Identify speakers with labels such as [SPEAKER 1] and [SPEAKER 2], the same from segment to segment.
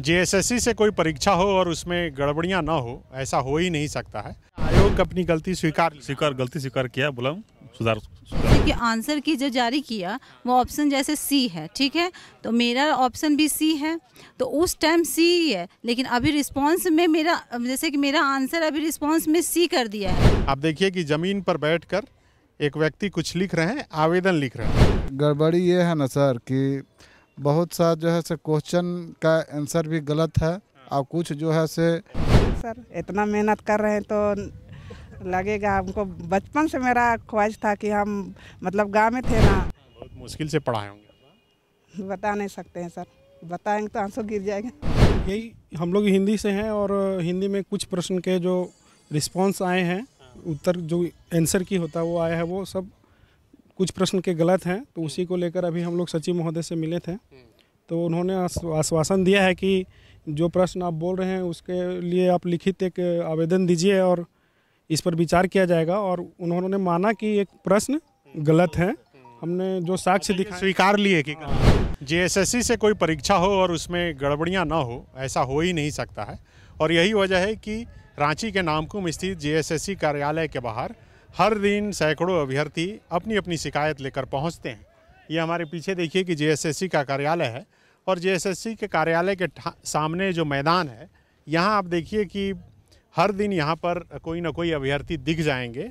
[SPEAKER 1] JSSC से कोई परीक्षा हो और उसमें गड़बड़ियां ना हो ऐसा हो ही नहीं सकता है आयोग अपनी गलती स्वीकार स्वीकार गलती स्वीकार किया बोला सुधार
[SPEAKER 2] क्योंकि आंसर की जो जारी किया वो ऑप्शन जैसे सी है ठीक है तो मेरा ऑप्शन भी सी है तो उस टाइम सी ही है लेकिन अभी रिस्पांस में मेरा जैसे कि मेरा आंसर अभी रिस्पांस में सी कर दिया है
[SPEAKER 3] आप देखिए कि जमीन पर बैठकर एक व्यक्ति कुछ लिख रहे हैं आवेदन लिख रहे हैं गड़बड़ी ये है ना सर कि बहुत सा जो है से क्वेश्चन का आंसर भी गलत है और हाँ। कुछ जो है से
[SPEAKER 4] सर इतना मेहनत कर रहे हैं तो लगेगा हमको बचपन से मेरा ख्वाहिश था कि हम मतलब गाँव में थे ना बहुत
[SPEAKER 1] मुश्किल से पढ़ाए होंगे
[SPEAKER 4] बता नहीं सकते हैं सर बताएंगे तो आंसू गिर जाएगा
[SPEAKER 5] यही हम लोग हिंदी से हैं और हिंदी में कुछ प्रश्न के जो रिस्पॉन्स आए हैं हाँ। उत्तर जो आंसर की होता है वो आया है वो सब कुछ प्रश्न के गलत हैं तो उसी हम्म। को लेकर अभी हम लोग सचिव महोदय से मिले थे हम्म। तो उन्होंने आश्वासन दिया है कि जो प्रश्न आप बोल रहे हैं उसके लिए आप लिखित एक आवेदन दीजिए और इस पर विचार किया जाएगा और उन्होंने माना कि एक प्रश्न हम्म। गलत है हमने
[SPEAKER 1] जो साक्ष्य अच्छा, दिखा स्वीकार लिए कि हाँ। जीएसएससी से कोई परीक्षा हो और उसमें गड़बड़ियां ना हो ऐसा हो ही नहीं सकता है और यही वजह है कि रांची के नामकुम स्थित जीएसएससी कार्यालय के बाहर हर दिन सैकड़ों अभ्यर्थी अपनी अपनी शिकायत लेकर पहुंचते हैं ये हमारे पीछे देखिए कि जेएसएससी का कार्यालय है और जेएसएससी के कार्यालय के सामने जो मैदान है यहाँ आप देखिए कि हर दिन यहाँ पर कोई ना कोई अभ्यर्थी दिख जाएंगे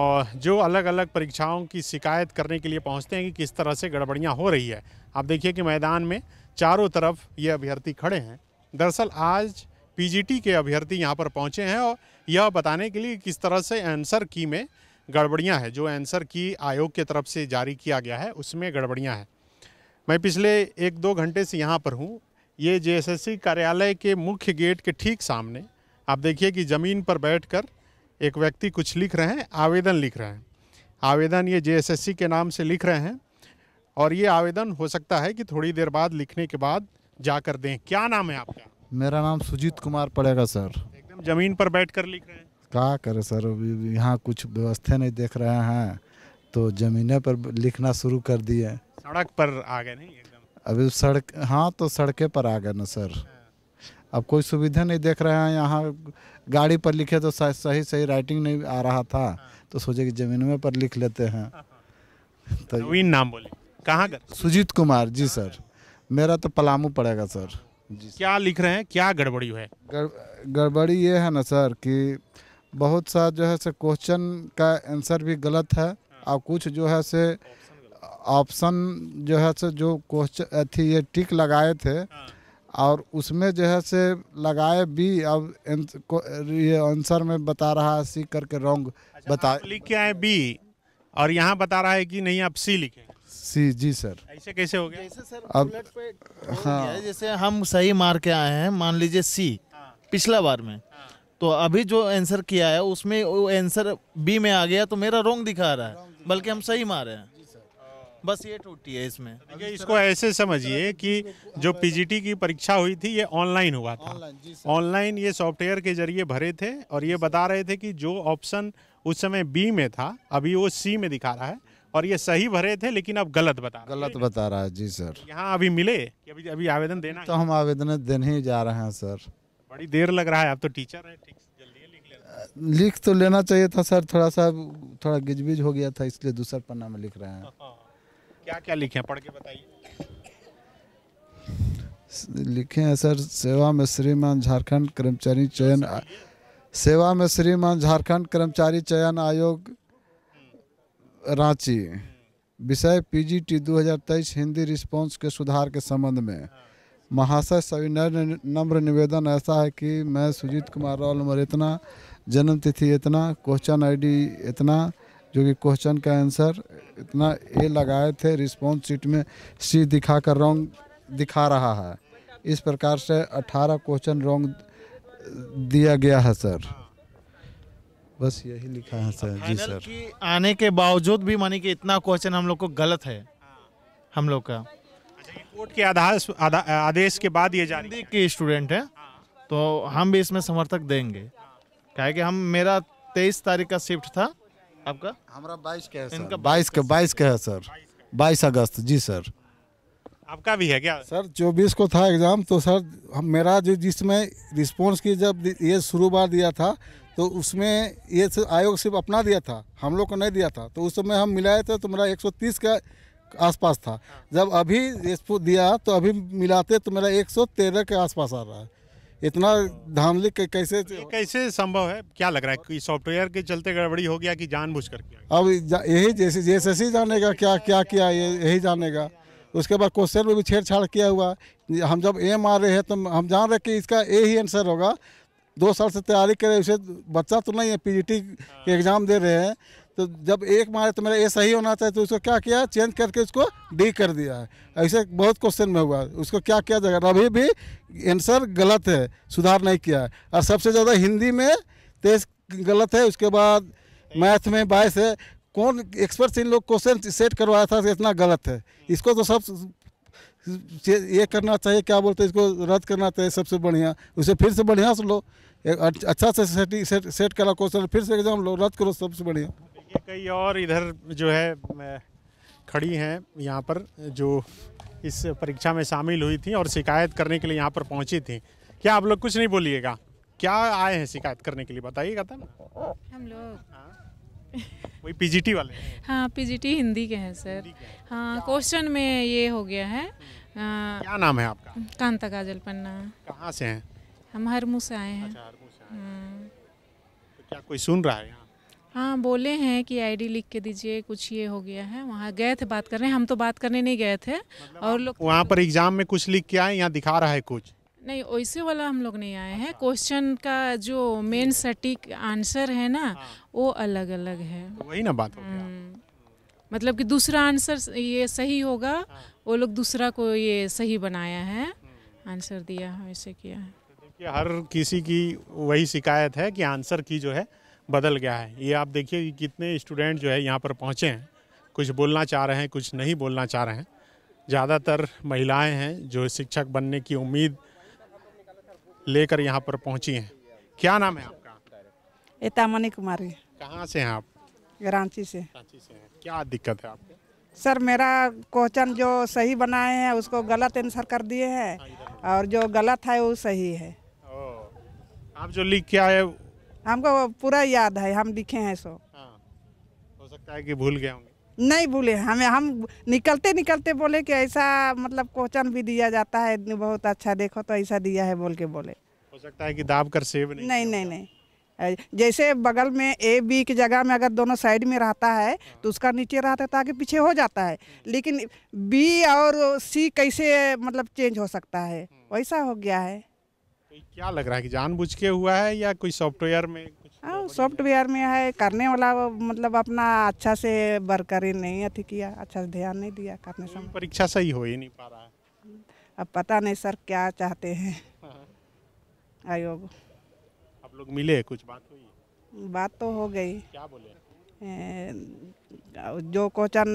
[SPEAKER 1] और जो अलग अलग परीक्षाओं की शिकायत करने के लिए पहुँचते हैं कि किस तरह से गड़बड़ियाँ हो रही है आप देखिए कि मैदान में चारों तरफ ये अभ्यर्थी खड़े हैं दरअसल आज पीजीटी के अभ्यर्थी यहाँ पर पहुँचे हैं और यह बताने के लिए किस तरह से आंसर की में गड़बड़ियां हैं जो आंसर की आयोग के तरफ से जारी किया गया है उसमें गड़बड़ियां हैं मैं पिछले एक दो घंटे से यहाँ पर हूँ ये जे कार्यालय के मुख्य गेट के ठीक सामने आप देखिए कि ज़मीन पर कर एक व्यक्ति कुछ लिख रहे हैं आवेदन लिख रहे हैं आवेदन ये जे के नाम से लिख रहे हैं और ये आवेदन हो सकता है कि थोड़ी देर बाद लिखने के बाद जाकर दें क्या नाम है आपका
[SPEAKER 3] मेरा नाम सुजीत कुमार पड़ेगा सर
[SPEAKER 1] जमीन पर बैठ कर लिख रहे हैं
[SPEAKER 3] क्या करें सर यहाँ कुछ व्यवस्था नहीं देख रहे हैं तो ज़मीने पर लिखना शुरू कर दिए
[SPEAKER 1] सड़क पर आ गए नहीं
[SPEAKER 3] अभी सड़क हाँ तो सड़के पर आ गए ना सर अब कोई सुविधा नहीं देख रहे हैं यहाँ गाड़ी पर लिखे तो सही सही राइटिंग नहीं आ रहा था तो सोचे कि ज़मीन में पर लिख लेते हैं तो नाम बोले कहाँ सुजीत कुमार जी सर मेरा तो पलामू पड़ेगा सर
[SPEAKER 1] क्या लिख रहे हैं क्या गड़बड़ी है
[SPEAKER 3] गड़बड़ी ये है ना सर कि बहुत सा जो है से क्वेश्चन का आंसर भी गलत है और हाँ। कुछ जो है से ऑप्शन जो है से जो क्वेश्चन थी ये टिक लगाए थे हाँ। और उसमें जो है से लगाए भी अब ये आंसर में बता रहा है सी करके रॉन्ग अच्छा, बता
[SPEAKER 1] लिख के आए बी और यहाँ बता रहा है कि नहीं आप सी लिखें
[SPEAKER 3] जी जी सर
[SPEAKER 1] ऐसे कैसे हो गया जैसे सर अब पे हाँ जैसे
[SPEAKER 3] हम सही मार के आए हैं मान लीजिए सी हाँ। पिछला बार में हाँ। तो अभी जो आंसर किया है उसमें वो आंसर बी में आ गया तो मेरा रोंग दिखा रहा है बल्कि हम सही मारे हैं
[SPEAKER 1] बस ये टूटी है इसमें तो इसको ऐसे समझिए कि जो पीजीटी की परीक्षा हुई थी ये ऑनलाइन हुआ था ऑनलाइन ये सॉफ्टवेयर के जरिए भरे थे और ये बता रहे थे कि जो ऑप्शन उस समय बी में था अभी वो सी में दिखा रहा है और ये सही भरे थे लेकिन अब
[SPEAKER 3] गलत बता गलत बता रहा है जी सर
[SPEAKER 1] यहाँ अभी मिले अभी अभी आवेदन देना
[SPEAKER 3] तो हम आवेदन देने ही जा रहे हैं सर
[SPEAKER 1] बड़ी देर लग रहा है आप तो टीचर है
[SPEAKER 3] जल्दी लिख तो लेना चाहिए था सर थोड़ा सा थोड़ा गिजबिज हो गया था इसलिए दूसरा पन्ना में लिख रहे हैं हाँ, हाँ।
[SPEAKER 1] क्या क्या लिखे पढ़ के बताइए
[SPEAKER 3] लिखे हैं सर सेवा में श्रीमान झारखंड कर्मचारी चयन सेवा में श्रीमान झारखंड कर्मचारी चयन आयोग रांची विषय पीजीटी 2023 हिंदी रिस्पांस के सुधार के संबंध में महाशय सविनय नम्र निवेदन ऐसा है कि मैं सुजीत कुमार रॉल उम्र इतना जन्म तिथि इतना क्वेश्चन आईडी इतना जो कि क्वेश्चन का आंसर इतना ए लगाए थे रिस्पॉन्स सीट में सी दिखा कर रॉन्ग दिखा रहा है इस प्रकार से 18 क्वेश्चन रॉन्ग दिया गया है सर बस यही लिखा है सर जी सर
[SPEAKER 1] की आने के बावजूद भी मानी कि इतना क्वेश्चन हम लोग को गलत है हाँ। हम लोग का अच्छा, कोर्ट के आधार आदेश के बाद ये जारी के स्टूडेंट है हाँ। तो हम भी इसमें समर्थक देंगे हाँ। क्या कि हम मेरा तेईस तारीख का शिफ्ट था
[SPEAKER 3] आपका हमारा बाईस का है इनका बाईस का बाईस का है सर बाईस अगस्त जी सर आपका भी है क्या सर चौबीस को था एग्ज़ाम तो सर हम मेरा जो जिसमें रिस्पॉन्स की जब ये शुरू बार दिया था तो उसमें ये आयोग सिर्फ अपना दिया था हम लोग को नहीं दिया था तो उस समय हम मिलाए थे तो मेरा 130 का आसपास था जब अभी इसको दिया तो अभी मिलाते तो मेरा 113 के आसपास आ रहा है इतना धामली कैसे
[SPEAKER 1] तो कैसे संभव है क्या लग रहा है कि सॉफ्टवेयर के चलते गड़बड़ी हो गया कि जानबूझ कर
[SPEAKER 3] अब यही जैसे जैसे ही जानेगा क्या क्या किया ये यही जानेगा उसके बाद क्वेश्चन में भी छेड़छाड़ किया हुआ हम जब एम आ रहे हैं तो हम जान रहे कि इसका ए ही आंसर होगा दो साल से तैयारी करे उसे बच्चा तो नहीं है पीजीटी e के एग्ज़ाम दे रहे हैं तो जब एक मारे तो मेरा ए सही होना चाहिए तो उसको क्या किया चेंज करके उसको डी कर दिया है ऐसे बहुत क्वेश्चन में हुआ उसको क्या किया जाएगा अभी भी आंसर गलत है सुधार नहीं किया है और सबसे ज़्यादा हिंदी में तेज गलत है उसके बाद मैथ में बाइस है कौन एक्सपर्ट इन लोग क्वेश्चन सेट करवाया था इतना गलत है इसको तो सब ये करना चाहिए क्या बोलते हैं इसको रद्द करना चाहिए सबसे बढ़िया उसे फिर से बढ़िया से लो एक अच्छा से सेट सेट, करा क्वेश्चन फिर से एग्जाम लो रद्द करो सबसे बढ़िया
[SPEAKER 1] कई और इधर जो है खड़ी हैं यहाँ पर जो इस परीक्षा में शामिल हुई थी और शिकायत करने के लिए यहाँ पर पहुँची थी क्या आप लोग कुछ नहीं बोलिएगा क्या आए हैं शिकायत करने के लिए बताइएगा था
[SPEAKER 6] हम लोग हाँ।
[SPEAKER 1] वही पीजीटी वाले
[SPEAKER 6] हाँ पीजीटी हिंदी के हैं सर हाँ क्वेश्चन में ये हो गया है आ, क्या नाम है आपका कांता काजल पन्ना कहाँ से हैं हम हर मुँह से आए हैं अच्छा, हाँ।
[SPEAKER 1] तो क्या कोई सुन रहा है
[SPEAKER 6] हाँ बोले हैं कि आईडी लिख के दीजिए कुछ ये हो गया है वहाँ गए थे बात करने हम तो बात करने नहीं गए थे मतलब और लोग
[SPEAKER 1] वहाँ पर एग्जाम में कुछ लिख के आए यहाँ दिखा रहा है कुछ
[SPEAKER 6] नहीं वैसे वाला हम लोग नहीं आए हैं क्वेश्चन अच्छा। का जो मेन सटीक आंसर है ना हाँ। वो अलग अलग है
[SPEAKER 1] तो वही ना बात हो गया
[SPEAKER 6] हम्म। मतलब कि दूसरा आंसर ये सही होगा हाँ। वो लोग दूसरा को ये सही बनाया है आंसर हम्म। दिया है वैसे किया है
[SPEAKER 1] कि हर किसी की वही शिकायत है कि आंसर की जो है बदल गया है ये आप देखिए कि कितने स्टूडेंट जो है यहाँ पर पहुँचे हैं कुछ बोलना चाह रहे हैं कुछ नहीं बोलना चाह रहे हैं ज़्यादातर महिलाएं हैं जो शिक्षक बनने की उम्मीद लेकर यहाँ पर पहुँची हैं क्या नाम है आपका
[SPEAKER 4] एतामनी कुमारी कहाँ से हैं आप रांची से
[SPEAKER 1] रांची से हैं क्या दिक्कत है आपको
[SPEAKER 4] सर मेरा क्वेश्चन जो सही बनाए हैं उसको गलत आंसर कर दिए हैं हाँ, और जो गलत है वो सही है
[SPEAKER 1] आप जो लिख के आए
[SPEAKER 4] हमको पूरा याद है हम लिखे हैं सो हाँ,
[SPEAKER 1] हो सकता है कि भूल गए होंगे
[SPEAKER 4] नहीं भूले हमें हम निकलते निकलते बोले कि ऐसा मतलब क्वेश्चन भी दिया जाता है बहुत अच्छा देखो तो ऐसा दिया है बोल के बोले
[SPEAKER 1] हो सकता है कि दाब कर सेव नहीं नहीं
[SPEAKER 4] नहीं, नहीं। जैसे बगल में ए बी की जगह में अगर दोनों साइड में रहता है हाँ। तो उसका नीचे रहता है ताकि तो पीछे हो जाता है लेकिन बी और सी कैसे मतलब चेंज हो सकता है हाँ। वैसा हो गया है
[SPEAKER 1] क्या लग रहा है कि जानबूझ के हुआ है या कोई सॉफ्टवेयर में
[SPEAKER 4] हाँ, सॉफ्टवेयर में है करने वाला मतलब अपना अच्छा से बरकरी नहीं अथी किया अच्छा से ध्यान नहीं दिया करने से परीक्षा सही हो ही नहीं पा रहा है अब पता नहीं सर क्या चाहते हैं आयोग
[SPEAKER 1] आप लोग मिले कुछ बात हुई
[SPEAKER 4] बात तो हो गई क्या बोले जो क्वेश्चन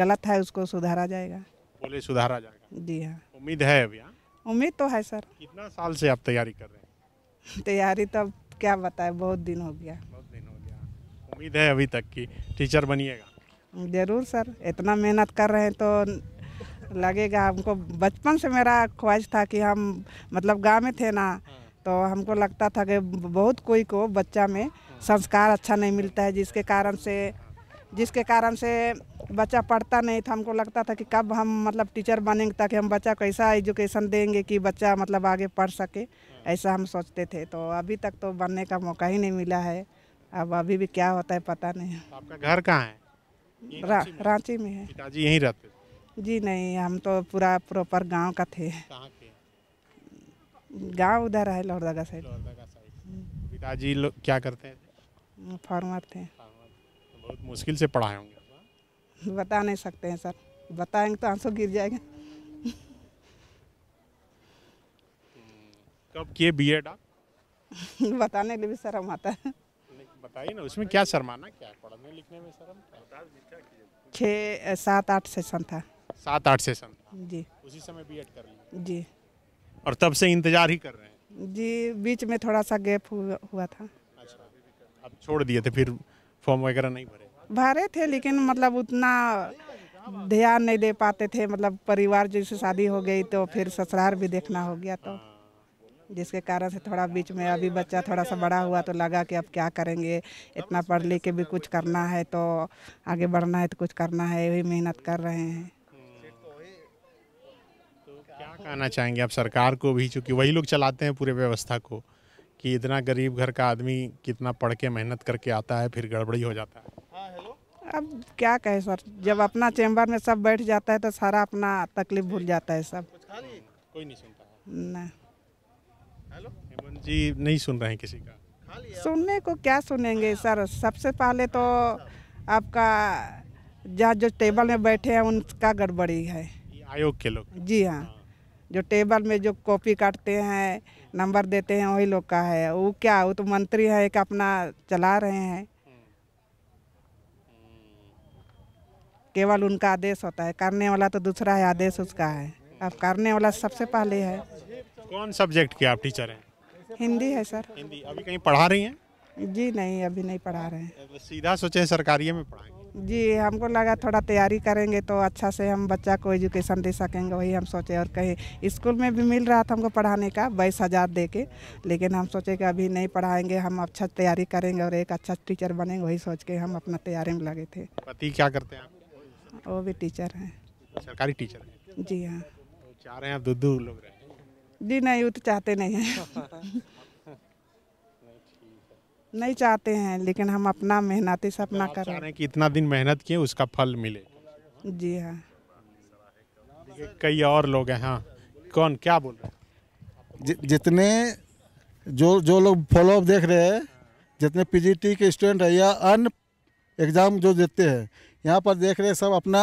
[SPEAKER 4] गलत है उसको सुधारा जाएगा
[SPEAKER 1] बोले सुधारा जाएगा जी हाँ उम्मीद है अभी हाँ
[SPEAKER 4] उम्मीद तो है सर कितना साल
[SPEAKER 1] से आप तैयारी कर रहे
[SPEAKER 4] हैं तैयारी तो क्या बताए बहुत दिन हो गया बहुत दिन हो
[SPEAKER 1] गया उम्मीद है अभी तक की टीचर बनिएगा
[SPEAKER 4] जरूर सर इतना मेहनत कर रहे हैं तो लगेगा हमको बचपन से मेरा ख्वाहिश था कि हम मतलब गांव में थे ना हाँ। तो हमको लगता था कि बहुत कोई को बच्चा में हाँ। संस्कार अच्छा नहीं मिलता है जिसके कारण से हाँ। जिसके कारण से बच्चा पढ़ता नहीं था हमको लगता था कि कब हम मतलब टीचर बनेंगे ताकि हम बच्चा को ऐसा एजुकेशन देंगे कि बच्चा मतलब आगे पढ़ सके ऐसा हम सोचते थे तो अभी तक तो बनने का मौका ही नहीं मिला है अब अभी भी क्या होता है पता नहीं तो आपका घर कहाँ है रांची में है पिताजी यहीं रहते जी नहीं हम तो पूरा प्रॉपर गांव का थे गांव उधर है लोहरदगा साइड तो
[SPEAKER 1] पिताजी क्या करते
[SPEAKER 4] हैं फार्मर थे तो
[SPEAKER 1] बहुत मुश्किल से पढ़ाए होंगे
[SPEAKER 4] बता नहीं सकते हैं सर बताएंगे तो आंसू गिर जाएगा
[SPEAKER 1] हम्म, कब किए बी एड
[SPEAKER 4] बताने के लिए भी शर्म आता है
[SPEAKER 1] बताइए ना उसमें क्या शर्माना क्या पढ़ने लिखने में शर्म
[SPEAKER 4] छः सात आठ सेशन था
[SPEAKER 1] सात आठ सेशन
[SPEAKER 4] जी उसी समय बी एड कर लिया जी और तब से इंतजार ही कर रहे हैं जी बीच में थोड़ा सा गैप हुआ था अच्छा
[SPEAKER 1] अब छोड़ दिए थे फिर फॉर्म वगैरह नहीं भरे
[SPEAKER 4] भरे थे लेकिन मतलब उतना ध्यान नहीं दे पाते थे मतलब परिवार जैसे शादी हो गई तो फिर ससुराल भी देखना हो गया तो जिसके कारण से थोड़ा बीच में अभी बच्चा थोड़ा सा बड़ा हुआ तो लगा कि अब क्या करेंगे इतना पढ़ लिख के भी कुछ करना है तो आगे बढ़ना है तो कुछ करना है वही मेहनत कर रहे हैं
[SPEAKER 1] तो क्या कहना चाहेंगे आप सरकार को भी चूँकि वही लोग चलाते हैं पूरे व्यवस्था को कि इतना गरीब घर का आदमी कितना पढ़ के मेहनत करके आता है फिर गड़बड़ी हो जाता है
[SPEAKER 4] हाँ, अब क्या कहे सर जब अपना चैम्बर में सब बैठ जाता है तो सारा अपना तकलीफ भूल जाता है सब
[SPEAKER 1] कोई नहीं
[SPEAKER 4] सुनता
[SPEAKER 1] हेलो जी नहीं सुन रहे हैं किसी
[SPEAKER 4] का सुनने को क्या सुनेंगे सर सबसे पहले तो आपका जहाँ जो टेबल में बैठे हैं उनका गड़बड़ी है
[SPEAKER 1] आयोग के लोग
[SPEAKER 4] जी हाँ।, हाँ जो टेबल में जो कॉपी काटते हैं नंबर देते हैं वही लोग का है वो क्या वो तो मंत्री है एक अपना चला रहे हैं केवल उनका आदेश होता है करने वाला तो दूसरा है आदेश उसका है अब करने वाला सबसे पहले है कौन सब्जेक्ट
[SPEAKER 1] के आप टीचर हैं
[SPEAKER 4] हिंदी है सर हिंदी
[SPEAKER 1] अभी कहीं पढ़ा रही
[SPEAKER 4] हैं जी नहीं अभी नहीं पढ़ा रहे हैं
[SPEAKER 1] सीधा सोचे सरकारी में पढ़ाएंगे
[SPEAKER 4] जी हमको लगा थोड़ा तैयारी करेंगे तो अच्छा से हम बच्चा को एजुकेशन दे सकेंगे वही हम सोचे और कहे स्कूल में भी मिल रहा था हमको पढ़ाने का बाईस हज़ार दे के लेकिन हम सोचे कि अभी नहीं पढ़ाएंगे हम अच्छा तैयारी करेंगे और एक अच्छा टीचर बनेंगे वही सोच के हम अपना तैयारी में लगे थे
[SPEAKER 1] पति क्या करते हैं
[SPEAKER 4] वो भी टीचर हैं
[SPEAKER 1] सरकारी टीचर
[SPEAKER 4] हैं जी हाँ
[SPEAKER 1] चाह रहे हैं आप दूध लोग
[SPEAKER 4] जी नहीं वो तो चाहते नहीं हैं नहीं चाहते हैं लेकिन हम अपना मेहनती से अपना कर रहे
[SPEAKER 1] हैं कि इतना दिन मेहनत किए उसका फल मिले जी हाँ कई और लोग हैं हाँ कौन क्या बोल
[SPEAKER 3] रहे जितने जो जो लोग फॉलोअप देख रहे हैं जितने पीजीटी के स्टूडेंट है या अन्य एग्ज़ाम जो देते हैं यहाँ पर देख रहे हैं सब अपना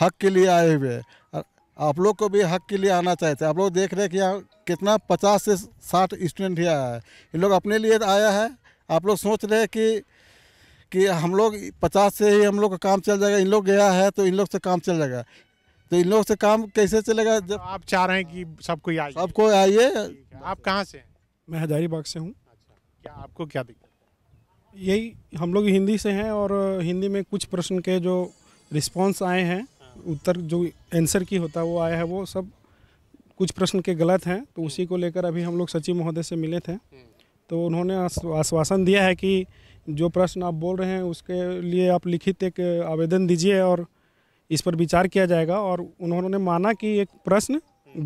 [SPEAKER 3] हक के लिए आए हुए हैं आप लोग को भी हक के लिए आना चाहते हैं आप लोग देख रहे हैं कि यहाँ कितना पचास से साठ स्टूडेंट ही आया है ये लोग अपने लिए आया है आप लोग सोच रहे कि कि हम लोग पचास से ही हम लोग का काम चल जाएगा इन लोग गया है तो इन लोग से काम चल जाएगा तो इन लोग से काम कैसे चलेगा जब आप चाह रहे हैं कि सब कोई आए सबको कोई आइए
[SPEAKER 1] आप कहाँ से
[SPEAKER 5] मैं हजारीबाग से हूँ अच्छा
[SPEAKER 1] क्या आपको क्या दिक्कत
[SPEAKER 5] यही हम लोग हिंदी से हैं और हिंदी में कुछ प्रश्न के जो रिस्पॉन्स आए हैं हाँ। उत्तर जो आंसर की होता है वो आया है वो सब कुछ प्रश्न के गलत हैं तो हम्म। उसी को लेकर अभी हम लोग सचिव महोदय से मिले थे हम्म। तो उन्होंने आश्वासन दिया है कि जो प्रश्न आप बोल रहे हैं उसके लिए आप लिखित एक आवेदन दीजिए और इस पर विचार किया जाएगा और उन्होंने माना कि एक प्रश्न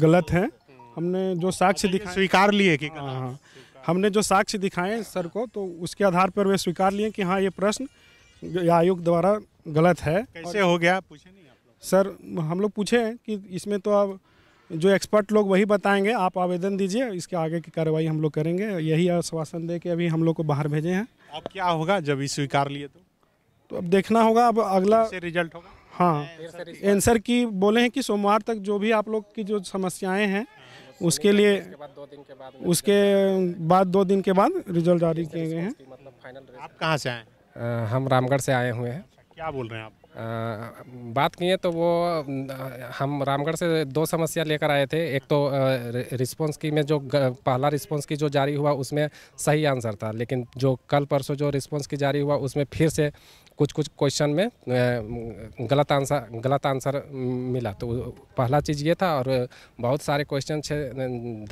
[SPEAKER 5] गलत है हमने जो साक्ष्य दिखा स्वीकार लिए कि हाँ, हाँ। हमने जो साक्ष्य दिखाए सर को तो उसके आधार पर वे स्वीकार लिए कि हाँ ये प्रश्न आयोग द्वारा गलत है कैसे हो गया पूछे नहीं आप लोग सर हम लोग पूछे हैं कि इसमें तो आप जो एक्सपर्ट लोग वही बताएंगे आप आवेदन दीजिए इसके आगे की कार्रवाई हम लोग करेंगे यही आश्वासन दे के अभी हम लोग को बाहर भेजे हैं
[SPEAKER 1] अब क्या होगा जब ही स्वीकार
[SPEAKER 5] लिए तो तो अब देखना होगा अब अगला से रिजल्ट होगा हाँ एंसर की बोले हैं कि सोमवार तक जो भी आप लोग की जो समस्याएं हैं उसके लिए उसके बाद दो दिन के बाद रिजल्ट जारी किए गए हैं आप कहाँ से आए हम रामगढ़ से आए हुए हैं क्या बोल रहे हैं आप बात किए तो वो हम रामगढ़ से दो समस्या लेकर आए थे एक तो रिस्पांस की में जो पहला रिस्पांस की जो जारी हुआ उसमें सही आंसर था लेकिन जो कल परसों जो रिस्पांस की जारी हुआ उसमें फिर से कुछ कुछ क्वेश्चन में गलत आंसर गलत आंसर मिला तो पहला चीज़ ये था और बहुत सारे क्वेश्चन छः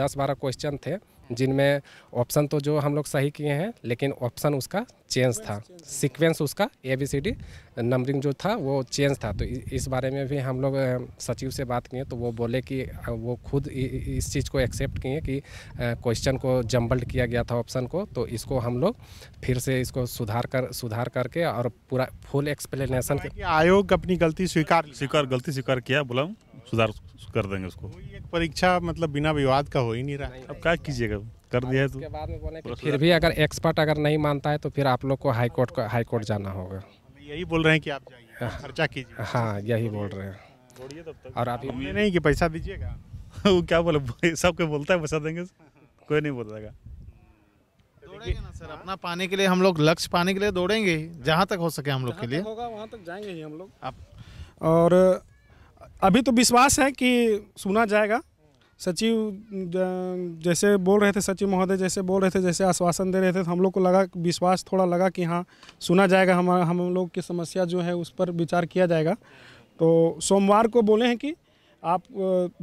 [SPEAKER 5] दस बारह क्वेश्चन थे जिनमें ऑप्शन तो जो हम लोग सही किए हैं लेकिन ऑप्शन उसका चेंज था सीक्वेंस उसका A B C D numbering जो था वो चेंज था तो इस बारे में भी हम लोग सचिव से बात किए तो वो बोले कि वो खुद इस चीज़ को एक्सेप्ट किए कि क्वेश्चन को जम्बल्ड किया गया था ऑप्शन को तो इसको हम लोग फिर से इसको सुधार कर सुधार करके और पूरा फुल एक्सप्लेनेशन तो आयोग अपनी गलती स्वीकार स्वीकार गलती स्वीकार किया
[SPEAKER 1] बोला सुधार कर देंगे उसको तो परीक्षा मतलब बिना विवाद का हो ही नहीं रहा अब क्या कीजिएगा
[SPEAKER 5] कर दिया है तो फिर भी अगर एक्सपर्ट अगर नहीं मानता है तो फिर आप लोग को हाई कोर्ट को हाई कोर्ट जाना होगा यही
[SPEAKER 1] बोल रहे हैं कि आप
[SPEAKER 5] खर्चा कीजिए हाँ यही बोल रहे
[SPEAKER 1] हैं और आप नहीं कि पैसा दीजिएगा वो क्या बोले सबके बोलता है पैसा देंगे कोई नहीं बोलेगा सर अपना पाने के लिए हम लोग लक्ष्य पाने के लिए दौड़ेंगे
[SPEAKER 5] जहाँ तक हो सके हम लोग के लिए होगा वहाँ तक जाएंगे ही हम लोग आप और अभी तो विश्वास है कि सुना जाएगा सचिव जैसे बोल रहे थे सचिव महोदय जैसे बोल रहे थे जैसे आश्वासन दे रहे थे तो हम लोग को लगा विश्वास थोड़ा लगा कि हाँ सुना जाएगा हम हम लोग की समस्या जो है उस पर विचार किया जाएगा तो सोमवार को बोले हैं कि आप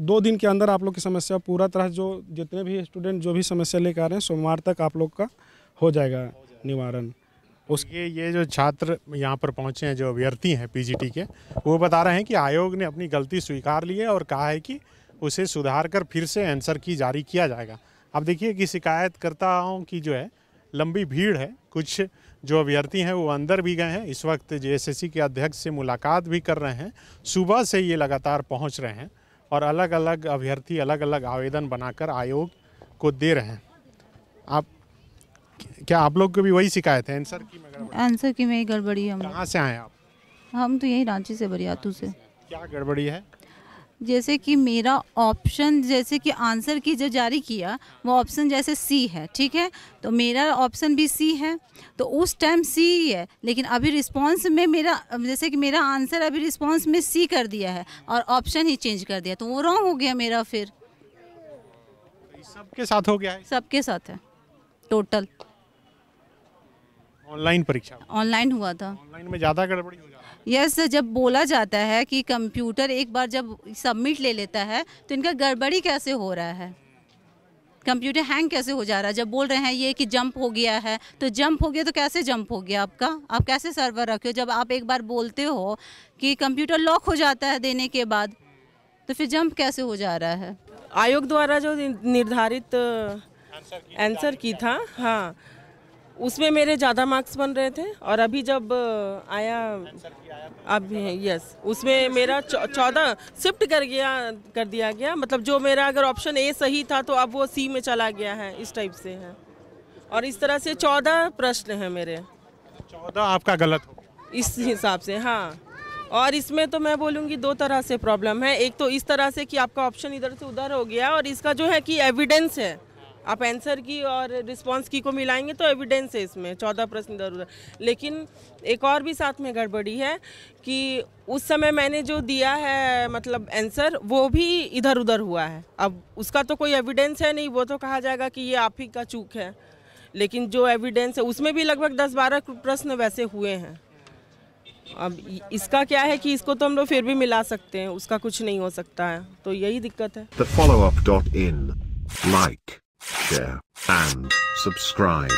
[SPEAKER 5] दो दिन के अंदर आप लोग की समस्या पूरा तरह जो जितने भी स्टूडेंट जो भी समस्या लेकर आ रहे हैं सोमवार तक आप लोग का हो जाएगा निवारण
[SPEAKER 1] उसके ये जो छात्र यहाँ पर पहुँचे हैं जो अभ्यर्थी हैं पीजीटी के वो बता रहे हैं कि आयोग ने अपनी गलती स्वीकार ली है और कहा है कि उसे सुधार कर फिर से आंसर की जारी किया जाएगा अब देखिए कि शिकायतकर्ताओं की जो है लंबी भीड़ है कुछ जो अभ्यर्थी हैं वो अंदर भी गए हैं इस वक्त जेएसएससी के अध्यक्ष से मुलाकात भी कर रहे हैं सुबह से ये लगातार पहुंच रहे हैं और अलग अलग अभ्यर्थी अलग अलग आवेदन बनाकर आयोग को दे रहे हैं आप क्या आप लोग को भी वही शिकायत है आंसर की
[SPEAKER 2] आंसर की मेरी गड़बड़ी है कहाँ से आए आप हम तो यही रांची से बरियातू से
[SPEAKER 1] क्या गड़बड़ी है
[SPEAKER 2] जैसे कि मेरा ऑप्शन जैसे कि आंसर की जो जारी किया वो ऑप्शन जैसे सी है ठीक है तो मेरा ऑप्शन भी सी है तो उस टाइम सी ही है लेकिन अभी रिस्पांस में मेरा जैसे कि मेरा आंसर अभी रिस्पांस में सी कर दिया है और ऑप्शन ही चेंज कर दिया तो वो रॉन्ग हो गया मेरा फिर सबके साथ हो गया है सबके साथ है टोटल
[SPEAKER 1] ऑनलाइन परीक्षा
[SPEAKER 2] ऑनलाइन हुआ था ऑनलाइन
[SPEAKER 1] में ज़्यादा गड़बड़ी
[SPEAKER 2] यस yes, जब बोला जाता है कि कंप्यूटर एक बार जब सबमिट ले लेता है तो इनका गड़बड़ी कैसे हो रहा है कंप्यूटर हैंग कैसे हो जा रहा है जब बोल रहे हैं ये कि जंप हो गया है तो जंप हो गया तो कैसे जंप हो गया आपका आप कैसे सर्वर रखे हो जब आप एक बार बोलते हो कि कंप्यूटर लॉक हो जाता है देने के बाद
[SPEAKER 6] तो फिर जंप कैसे हो जा रहा है आयोग द्वारा जो निर्धारित आंसर की था हाँ उसमें मेरे ज़्यादा मार्क्स बन रहे थे और अभी जब आया अब यस उसमें मेरा चौदह शिफ्ट कर गया कर दिया गया मतलब जो मेरा अगर ऑप्शन ए सही था तो अब वो सी में चला गया है इस टाइप से है और इस तरह से चौदह प्रश्न हैं मेरे चौदह
[SPEAKER 1] आपका गलत हो
[SPEAKER 6] इस हिसाब से हाँ और इसमें तो मैं बोलूँगी दो तरह से प्रॉब्लम है एक तो इस तरह से कि आपका ऑप्शन इधर से उधर हो गया और इसका जो है कि एविडेंस है आप आंसर की और रिस्पांस की को मिलाएंगे तो एविडेंस है इसमें चौदह प्रश्न जरूर लेकिन एक और भी साथ में गड़बड़ी है कि उस समय मैंने जो दिया है मतलब आंसर वो भी इधर उधर हुआ है अब उसका तो कोई एविडेंस है नहीं वो तो कहा जाएगा कि ये आप ही का चूक है लेकिन जो एविडेंस है उसमें भी लगभग दस बारह प्रश्न वैसे हुए हैं अब इसका क्या है कि इसको तो हम लोग फिर भी मिला सकते हैं उसका कुछ नहीं हो सकता है तो यही दिक्कत
[SPEAKER 4] है
[SPEAKER 6] share, and subscribe.